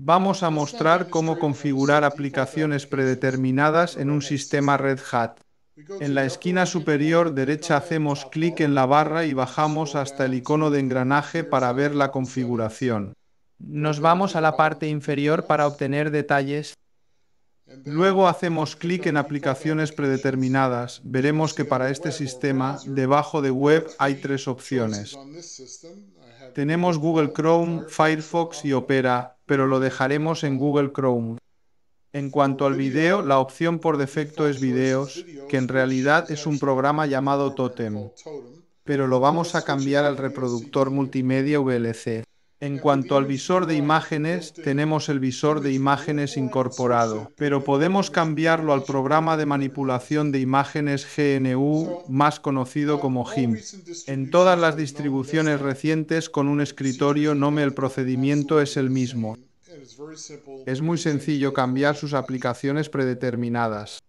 Vamos a mostrar cómo configurar aplicaciones predeterminadas en un sistema Red Hat. En la esquina superior derecha hacemos clic en la barra y bajamos hasta el icono de engranaje para ver la configuración. Nos vamos a la parte inferior para obtener detalles. Luego hacemos clic en aplicaciones predeterminadas. Veremos que para este sistema, debajo de web, hay tres opciones. Tenemos Google Chrome, Firefox y Opera, pero lo dejaremos en Google Chrome. En cuanto al video, la opción por defecto es videos, que en realidad es un programa llamado Totem, pero lo vamos a cambiar al reproductor multimedia VLC. En cuanto al visor de imágenes, tenemos el visor de imágenes incorporado, pero podemos cambiarlo al programa de manipulación de imágenes GNU, más conocido como GIMP. En todas las distribuciones recientes con un escritorio Nome el procedimiento es el mismo. Es muy sencillo cambiar sus aplicaciones predeterminadas.